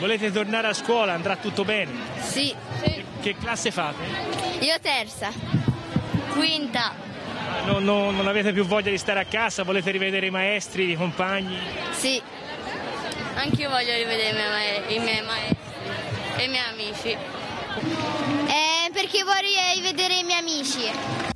Volete tornare a scuola? Andrà tutto bene? Sì. Che, che classe fate? Io terza. Quinta. Ah, no, no, non avete più voglia di stare a casa? Volete rivedere i maestri, i compagni? Sì. Anch'io voglio rivedere i miei, maestri e i miei amici. Eh, amici.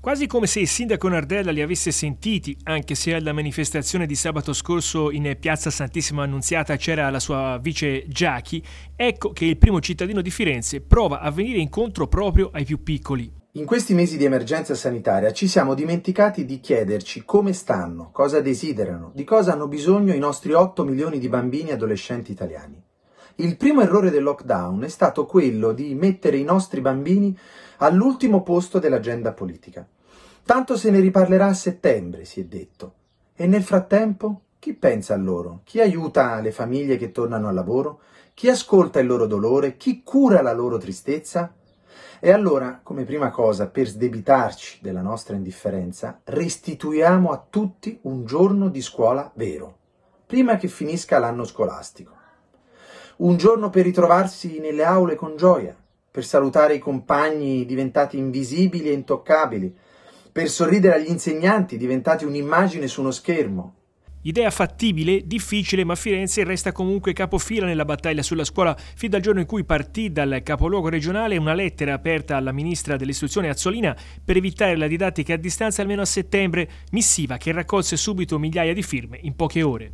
Quasi come se il sindaco Nardella li avesse sentiti, anche se alla manifestazione di sabato scorso in piazza Santissima Annunziata c'era la sua vice Giachi, ecco che il primo cittadino di Firenze prova a venire incontro proprio ai più piccoli. In questi mesi di emergenza sanitaria ci siamo dimenticati di chiederci come stanno, cosa desiderano, di cosa hanno bisogno i nostri 8 milioni di bambini e adolescenti italiani. Il primo errore del lockdown è stato quello di mettere i nostri bambini all'ultimo posto dell'agenda politica. Tanto se ne riparlerà a settembre, si è detto. E nel frattempo chi pensa a loro? Chi aiuta le famiglie che tornano al lavoro? Chi ascolta il loro dolore? Chi cura la loro tristezza? E allora, come prima cosa, per sdebitarci della nostra indifferenza, restituiamo a tutti un giorno di scuola vero, prima che finisca l'anno scolastico un giorno per ritrovarsi nelle aule con gioia, per salutare i compagni diventati invisibili e intoccabili, per sorridere agli insegnanti diventati un'immagine su uno schermo. Idea fattibile, difficile, ma Firenze resta comunque capofila nella battaglia sulla scuola fin dal giorno in cui partì dal capoluogo regionale una lettera aperta alla ministra dell'istruzione Azzolina per evitare la didattica a distanza almeno a settembre, missiva che raccolse subito migliaia di firme in poche ore.